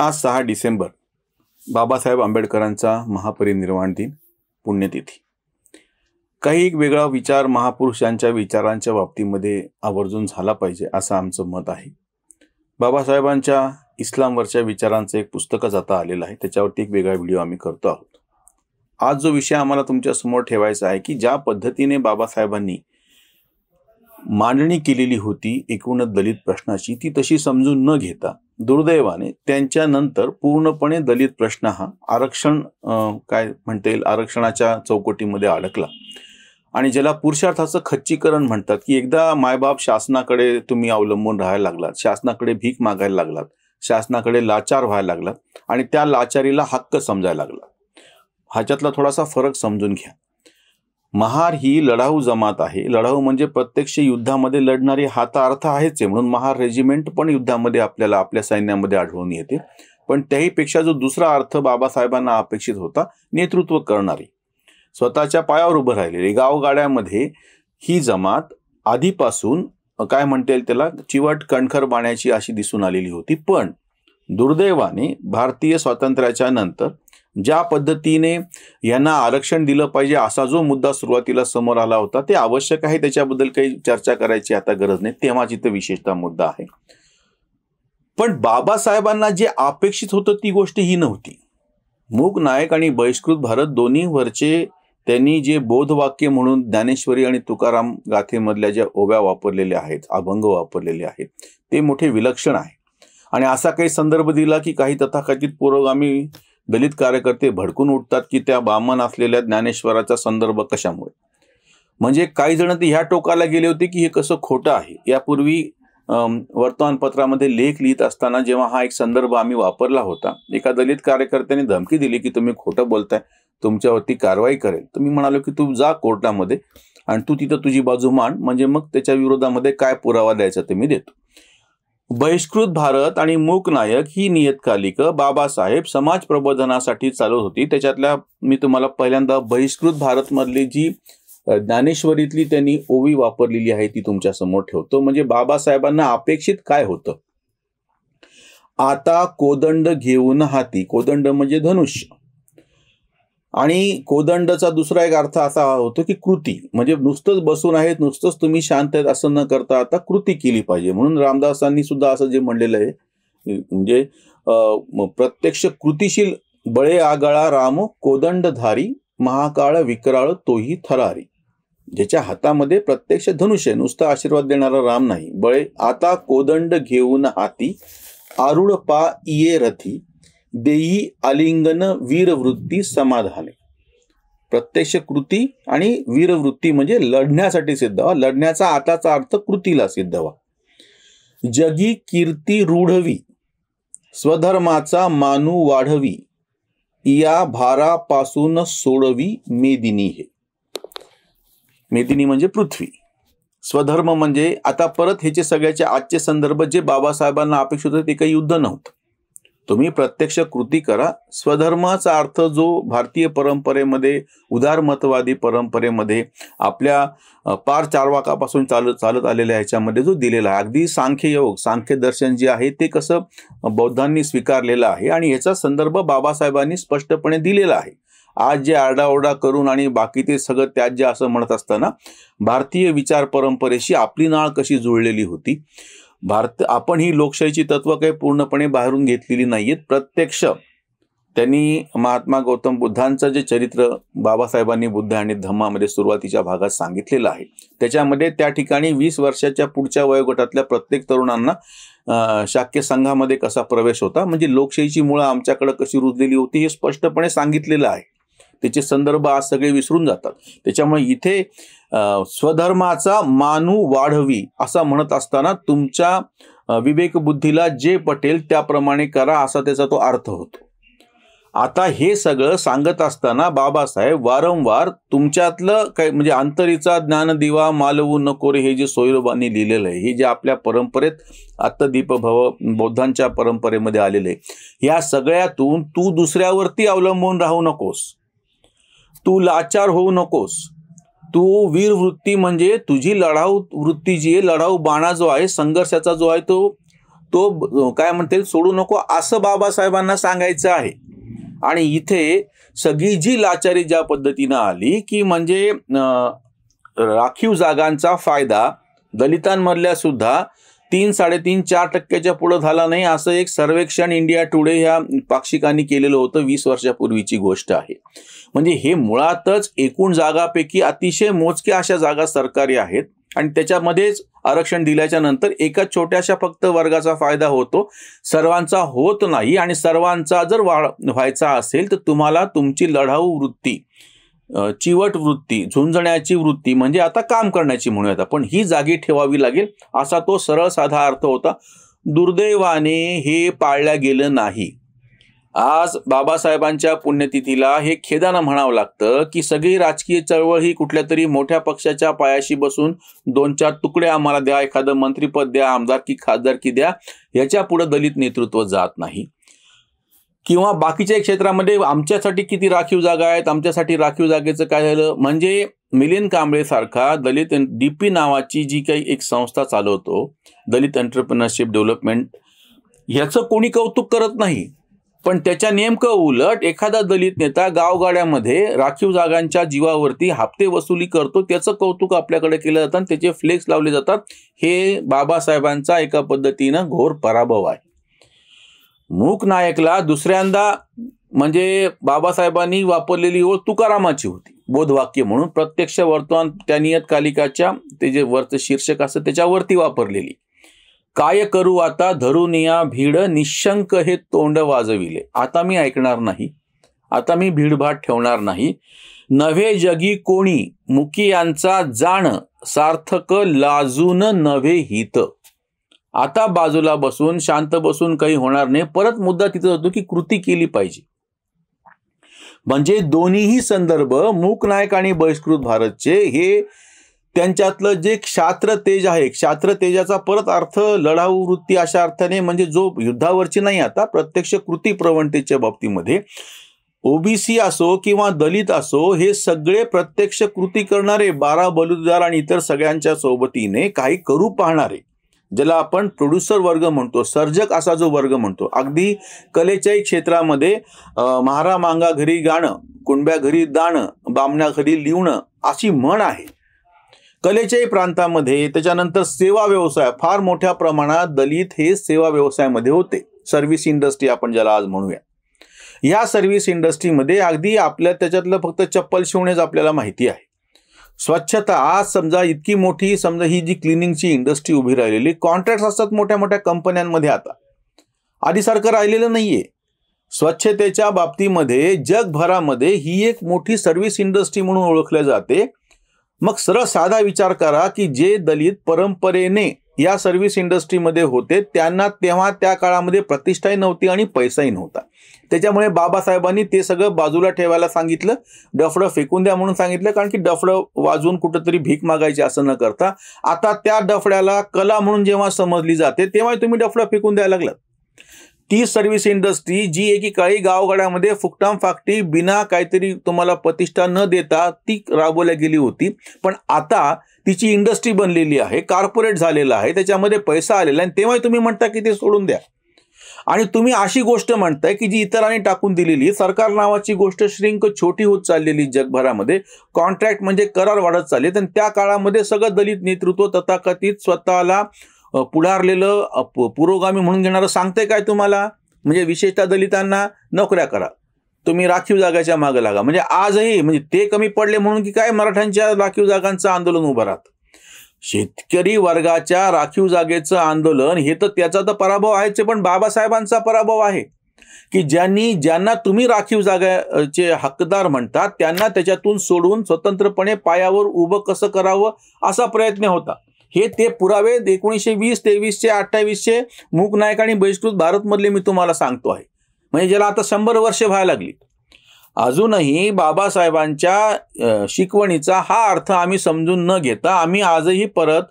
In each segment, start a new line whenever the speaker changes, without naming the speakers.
आज सहा डिसेंबर बाबासाहेब आंबेडकरांचा महापरिनिर्वाण दिन पुण्यतिथी काही एक वेगळा विचार महापुरुषांच्या विचारांच्या बाबतीमध्ये आवर्जून झाला पाहिजे असं आमचं मत आहे बाबासाहेबांच्या इस्लामवरच्या विचारांचं एक पुस्तकच आता आलेलं आहे त्याच्यावरती एक वेगळा व्हिडिओ आम्ही करतो आहोत आज जो विषय आम्हाला तुमच्यासमोर ठेवायचा आहे की ज्या पद्धतीने बाबासाहेबांनी मांडणी केलेली होती एकूणच दलित प्रश्नाची ती तशी समजून न घेता दुर्दैवाने त्यांच्यानंतर पूर्णपणे दलित प्रश्न हा आरक्षण काय म्हणता येईल आरक्षणाच्या चौकटीमध्ये अडकला आणि ज्याला पुरुषार्थाचं खच्चीकरण म्हणतात की एकदा मायबाप शासनाकडे तुम्ही अवलंबून राहायला लागलात शासनाकडे भीक मागायला लागलात शासनाकडे लाचार व्हायला लागलात आणि त्या लाचारीला हक्क समजायला लागला ह्याच्यातला थोडासा फरक समजून घ्या महार ही लढाऊ जमात आहे लढाऊ म्हणजे प्रत्यक्ष युद्धामध्ये लढणारी हाता अर्थ आहेच आहे म्हणून महार रेजिमेंट पण युद्धामध्ये आपल्याला आपल्या सैन्यामध्ये आढळून येते पण त्याहीपेक्षा जो दुसरा अर्थ बाबासाहेबांना अपेक्षित होता नेतृत्व करणारी स्वतःच्या पायावर उभं राहिलेली गावगाड्यामध्ये ही जमात आधीपासून काय म्हणता येईल त्याला चिवट कणखर बाण्याची अशी दिसून आलेली होती पण दुर्दैवाने भारतीय स्वातंत्र्याच्या नंतर ज्या पद्धतीने यांना आरक्षण दिलं पाहिजे असा जो मुद्दा सुरुवातीला समोर आला होता ते आवश्यक आहे त्याच्याबद्दल काही चर्चा करायची आता गरज नाही तेव्हा जिथे विशेषतः मुद्दा आहे पण बाबासाहेबांना जे अपेक्षित होतं ती गोष्ट ही नव्हती मूक नायक आणि बहिष्कृत भारत दोन्हीवरचे त्यांनी जे बोधवाक्य म्हणून ज्ञानेश्वरी आणि तुकाराम गाथेमधल्या ज्या ओव्या वापरलेल्या आहेत अभंग वापरलेले आहेत ते मोठे विलक्षण आहे आणि असा काही संदर्भ दिला की काही तथाकथित पुरोगामी दलित कार्यकर्ते भडकून उठतात की त्या बामन असलेल्या ज्ञानेश्वराचा संदर्भ कशामुळे म्हणजे काही जण ते ह्या टोकाला गेले होते की हे कसं खोटं आहे यापूर्वी वर्तमानपत्रामध्ये लेख लिहित असताना जेव्हा हा एक संदर्भ आम्ही वापरला होता एका दलित कार्यकर्त्याने धमकी दिली की तुम्ही खोटं बोलताय तुमच्यावरती कारवाई करेल तर मी म्हणालो की तू जा कोर्टामध्ये आणि तू तिथं तुझी बाजू मांड म्हणजे मग त्याच्या विरोधामध्ये काय पुरावा द्यायचा ते मी देतो बहिष्कृत भारत आणि नायक ही नियतकालिक बाबासाहेब समाज प्रबोधनासाठी चालत होती त्याच्यातल्या मी तुम्हाला पहिल्यांदा बहिष्कृत भारत मधली जी ज्ञानेश्वरीतली त्यांनी ओवी वापरलेली आहे ती तुमच्या समोर ठेवतो म्हणजे बाबासाहेबांना अपेक्षित काय होतं आता कोदंड घेऊन हाती कोदंड म्हणजे धनुष्य आणि कोदंडचा दुसरा एक अर्थ असा होतो की कृती म्हणजे नुसतंच बसून आहेत नुसतंच तुम्ही शांत आहेत असं न करता आता कृती केली पाहिजे म्हणून रामदासांनी सुद्धा असं जे म्हणलेलं आहे म्हणजे प्रत्यक्ष कृतीशील बळे आगळा राम कोदंडधारी महाकाळ विकराळ तोही थरारी ज्याच्या हातामध्ये प्रत्यक्ष धनुष्य नुसतं आशीर्वाद देणारा राम नाही बळे आता कोदंड घेऊन हाती आरुळ पा इये रथी देई आलिंगन वीरवृत्ती समाधाने प्रत्यक्ष कृती आणि वीरवृत्ती म्हणजे लढण्यासाठी सिद्ध व्हा लढण्याचा आताचा अर्थ कृतीला सिद्ध व्हा जगी कीर्ती रूढवी स्वधर्माचा मानू वाढवी या भारापासून सोडवी मेदिनी हे मेदिनी म्हणजे पृथ्वी स्वधर्म म्हणजे आता परत ह्याचे सगळ्याचे आजचे संदर्भ जे बाबासाहेबांना अपेक्षित होते ते काही युद्ध नव्हतं तुम्ही प्रत्यक्ष कृती करा स्वधर्माचा अर्थ जो भारतीय परंपरेमध्ये उदारमतवादी परंपरेमध्ये आपल्या पार चारवाकापासून चालत चालत आलेल्या ह्याच्यामध्ये जो दिलेला आहे अगदी सांख्ययोग सांख्य दर्शन जे आहे ते कसं बौद्धांनी स्वीकारलेलं आहे आणि ह्याचा संदर्भ बाबासाहेबांनी स्पष्टपणे दिलेला आहे आज जे आरडाओरडा करून आणि बाकी ते सगळं त्याज्य असं म्हणत असताना भारतीय विचार परंपरेशी आपली नाळ कशी जुळलेली होती भारत आपण ही लोकशाहीची तत्व काही पूर्णपणे बाहेरून घेतलेली नाहीयेत प्रत्यक्ष त्यांनी महात्मा गौतम बुद्धांचं जे चरित्र बाबासाहेबांनी बुद्ध आणि धम्मामध्ये सुरुवातीच्या भागात सांगितलेलं आहे त्याच्यामध्ये त्या ठिकाणी वीस वर्षाच्या पुढच्या वयोगटातल्या प्रत्येक तरुणांना शाक्य संघामध्ये कसा प्रवेश होता म्हणजे लोकशाहीची मुळं आमच्याकडं कशी रुजलेली होती हे स्पष्टपणे सांगितलेलं आहे त्याचे संदर्भ आज सगळे विसरून जातात त्याच्यामुळे इथे स्वधर्माचा मानू वाढवी असं म्हणत असताना तुमच्या बुद्धीला जे पटेल त्याप्रमाणे करा असा त्याचा तो अर्थ होतो आता हे सगळं सांगत असताना बाबासाहेब वारंवार तुमच्यातलं काय म्हणजे अंतरीचा दिवा मालवू नको रे हे जे सोयरोबांनी लिहिलेलं आहे हे जे आपल्या परंपरेत आत्ता दीपभव बौद्धांच्या परंपरेमध्ये आलेले आहे या सगळ्यातून तू दुसऱ्यावरती अवलंबून राहू नकोस तू लाचार होऊ नकोस तू वीर वृत्ती म्हणजे तुझी लढाऊ वृत्ती जी आहे लढाऊ बाणा जो आहे संघर्षाचा जो आहे तो तो काय म्हणते सोडू नको असं बाबासाहेबांना सांगायचं आहे आणि इथे सगळी जी लाचारी ज्या पद्धतीनं आली की म्हणजे राखीव जागांचा फायदा दलितांमधल्या सुद्धा तीन साडेतीन चार टक्क्याच्या पुढे झाला नाही असं एक सर्वेक्षण इंडिया टुडे ह्या पाक्षिकांनी केलेलं होतं वीस वर्षापूर्वीची गोष्ट आहे म्हणजे हे मुळातच एकूण जागापैकी अतिशय मोजक्या अशा जागा सरकारी आहेत आणि त्याच्यामध्येच आरक्षण दिल्याच्या नंतर एका छोट्याशा फक्त वर्गाचा फायदा होतो सर्वांचा होत नाही आणि सर्वांचा जर वाढ व्हायचा असेल तर तुम्हाला तुमची लढाऊ वृत्ती चिवट वृत्ती झुंजण्याची वृत्ती म्हणजे आता काम करण्याची म्हणूयात पण ही जागी ठेवावी लागेल असा तो सरळ साधा अर्थ होता दुर्दैवाने हे पाळल्या गेलं नाही आज बाबासाहेबांच्या पुण्यतिथीला हे खेदानं म्हणावं लागतं की सगळी राजकीय चळवळ ही कुठल्या तरी मोठ्या पक्षाच्या पायाशी बसून दोन चार तुकडे आम्हाला द्या एखादं मंत्रीपद द्या आमदार खासदार की द्या याच्या पुढे दलित नेतृत्व जात नाही किंवा बाकीच्या क्षेत्रामध्ये आमच्यासाठी किती राखीव जागा आहेत आमच्यासाठी राखीव जागेचं काय झालं म्हणजे मिलिंद कांबळेसारखा दलित डी पी नावाची जी काही एक संस्था चालवतो दलित एंटरप्रिनरशिप डेव्हलपमेंट ह्याचं कोणी कौतुक करत नाही पण त्याच्या नेमकं उलट एखादा दलित नेता गावगाड्यामध्ये राखीव जागांच्या जीवावरती हप्ते वसुली करतो त्याचं कौतुक आपल्याकडे केलं जातं त्याचे फ्लेक्स लावले जातात हे बाबासाहेबांचा एका पद्धतीनं घोर पराभव आहे मूक नायकला दुसऱ्यांदा म्हणजे बाबासाहेबांनी वापरलेली ओळ तुकारामाची होती बोधवाक्य म्हणून प्रत्यक्ष वर्तमान त्या नियतकालिकाच्या ते जे वर्त शीर्षक असं त्याच्यावरती वापरलेली काय करू आता धरून या भीड निशंक हे तोंड वाजविले आता मी ऐकणार नाही आता मी भीडभाड ठेवणार नाही नव्हे जगी कोणी मुकी यांचा जाण सार्थक लाजून नव्हे हित आता बाजूला बसून शांत बसून काही होणार नाही परत मुद्दा तिथं जातो की कृती केली पाहिजे म्हणजे दोन्हीही संदर्भ मूक नायक आणि बहिष्कृत भारतचे हे त्यांच्यातलं जे क्षात्र तेज आहे क्षात्र तेजाचा परत अर्थ लढाऊ वृत्ती अशा अर्थाने म्हणजे जो युद्धावरची नाही आता प्रत्यक्ष कृती प्रवणतेच्या बाबतीमध्ये ओबीसी असो किंवा दलित असो हे सगळे प्रत्यक्ष कृती करणारे बारा बलुतदार आणि इतर सगळ्यांच्या सोबतीने काही करू पाहणारे ज्याला आपण प्रोड्युसर वर्ग म्हणतो सर्जक असा जो वर्ग म्हणतो अगदी कलेच्याही क्षेत्रामध्ये महारा मांगा घरी गाणं कुंड्या घरी दाणं बामण्या घरी लिवणं अशी म्हण आहे कलेच्याही प्रांतामध्ये त्याच्यानंतर सेवा व्यवसाय फार मोठ्या प्रमाणात दलित हे सेवा व्यवसायामध्ये होते सर्व्हिस इंडस्ट्री आपण ज्याला आज म्हणूया या सर्व्हिस इंडस्ट्रीमध्ये अगदी आपल्या त्याच्यातलं फक्त चप्पल शिवणेच आपल्याला माहिती आहे स्वच्छता आज समजा इतकी मोठी समजा ही जी क्लिनिंगची इंडस्ट्री उभी राहिलेली कॉन्ट्रॅक्ट असतात मोठ्या मोठ्या कंपन्यांमध्ये आता आधीसारखं राहिलेलं नाही आहे स्वच्छतेच्या बाबतीमध्ये जगभरामध्ये ही एक मोठी सर्व्हिस इंडस्ट्री म्हणून ओळखल्या जाते मग सरळ साधा विचार करा की जे दलित परंपरेने या सर्व्हिस इंडस्ट्रीमध्ये होते त्यांना तेव्हा त्या काळामध्ये प्रतिष्ठाही नव्हती आणि पैसाही नव्हता त्याच्यामुळे बाबासाहेबांनी ते सगळं बाजूला ठेवायला सांगितलं डफडं फेकून द्या म्हणून सांगितलं कारण की डफडं वाजून कुठंतरी भीक मागायची असं न करता आता त्या डफड्याला कला म्हणून जेव्हा समजली जाते तेव्हा तुम्ही डफडं फेकून द्यायला लागलात ती सर्व्हिस इंडस्ट्री जी एकीकाळी गावगाड्यामध्ये फुकटाम फाकटी बिना काहीतरी तुम्हाला प्रतिष्ठा न देता ती राबवल्या गेली होती पण आता तिची इंडस्ट्री बनलेली आहे कार्पोरेट झालेलं आहे त्याच्यामध्ये पैसा आलेला आहे तेव्हाही तुम्ही म्हणता की ते सोडून द्या आणि तुम्ही अशी गोष्ट म्हणताय की जी इतरांनी टाकून दिलेली सरकार नावाची गोष्ट श्रिंक छोटी होत चाललेली जगभरामध्ये कॉन्ट्रॅक्ट म्हणजे करार वाढत चालले तर त्या काळामध्ये सगळं दलित नेतृत्व तथाकथित स्वतःला पुढारलेलं पुरोगामी म्हणून घेणारं सांगते काय तुम्हाला म्हणजे विशेषतः दलितांना नोकऱ्या करा तुम्ही राखीव जागाच्या मागे लागा म्हणजे आजही म्हणजे ते कमी पडले म्हणून की काय मराठ्यांच्या राखीव जागांचं आंदोलन उभं राहत शेतकरी वर्गाच्या राखीव जागेचं आंदोलन हे तर त्याचा तर पराभव आहेच पण बाबासाहेबांचा पराभव आहे की ज्यांनी ज्यांना तुम्ही राखीव जागाचे हकदार म्हणतात त्यांना त्याच्यातून सोडून स्वतंत्रपणे पायावर उभं कसं करावं असा प्रयत्न होता हे ते पुरावे एकोणीसशे वीस तेवीसचे अठ्ठावीसचे मूक नायक आणि बहिष्कृत भारतमधले मी तुम्हाला सांगतो आहे म्हणजे ज्याला आता शंभर वर्षे व्हायला लागली अजूनही बाबासाहेबांच्या शिकवणीचा हा अर्थ आम्ही समजून न घेता आम्ही आजही परत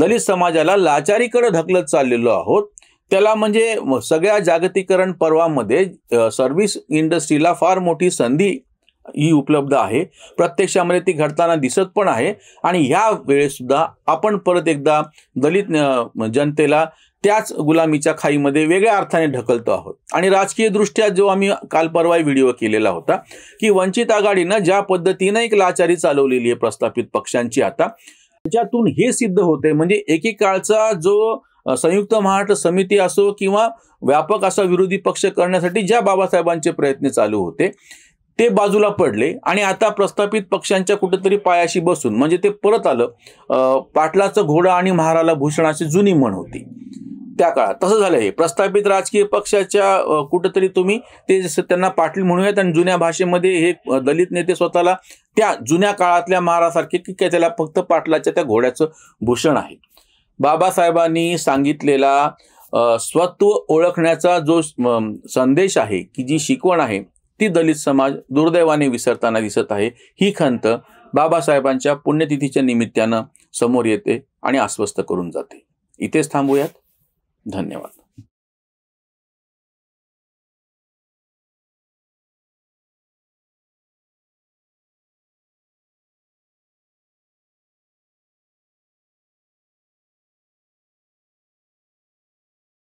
दलित समाजाला लाचारीकडे ढकलत चाललेलो आहोत त्याला म्हणजे सगळ्या जागतिकरण पर्वामध्ये सर्व्हिस इंडस्ट्रीला फार मोठी संधी ही उपलब्ध आहे प्रत्यक्षामध्ये ती घडताना दिसत पण आहे आणि ह्या वेळेसुद्धा आपण परत एकदा दलित जनतेला त्याच गुलामीच्या खाईमध्ये वेगळ्या अर्थाने ढकलतो आहोत आणि राजकीय दृष्ट्या जो आम्ही काल परवा व्हिडिओ केलेला होता की वंचित आघाडीनं ज्या पद्धतीनं एक लाचारी चालवलेली आहे प्रस्थापित पक्षांची आता त्याच्यातून हे सिद्ध होते म्हणजे एकेकाळचा जो संयुक्त महाराष्ट्र समिती असो किंवा व्यापक असा विरोधी पक्ष करण्यासाठी ज्या बाबासाहेबांचे प्रयत्न चालू होते ते बाजूला पडले आणि आता प्रस्थापित पक्षांच्या कुठेतरी पायाशी बसून म्हणजे ते परत आलं पाटलाचं घोडा आणि महाराला भूषणाची जुनी म्हण होती त्या काळात तसं झालं हे प्रस्थापित राजकीय पक्षाच्या कुठंतरी तुम्ही ते त्यांना पाटील म्हणूयात आणि जुन्या भाषेमध्ये हे दलित नेते स्वतःला त्या जुन्या काळातल्या महारासारखे की काय त्याला फक्त पाटलाच्या त्या घोड्याचं भूषण आहे बाबासाहेबांनी सांगितलेला स्वत्व ओळखण्याचा जो संदेश आहे की जी शिकवण आहे ती दलित समाज दुर्दैवाने विसरताना दिसत आहे ही खंत बाबासाहेबांच्या पुण्यतिथीच्या निमित्तानं समोर येते आणि आस्वस्थ करून जाते इथेच थांबूयात धन्यवाद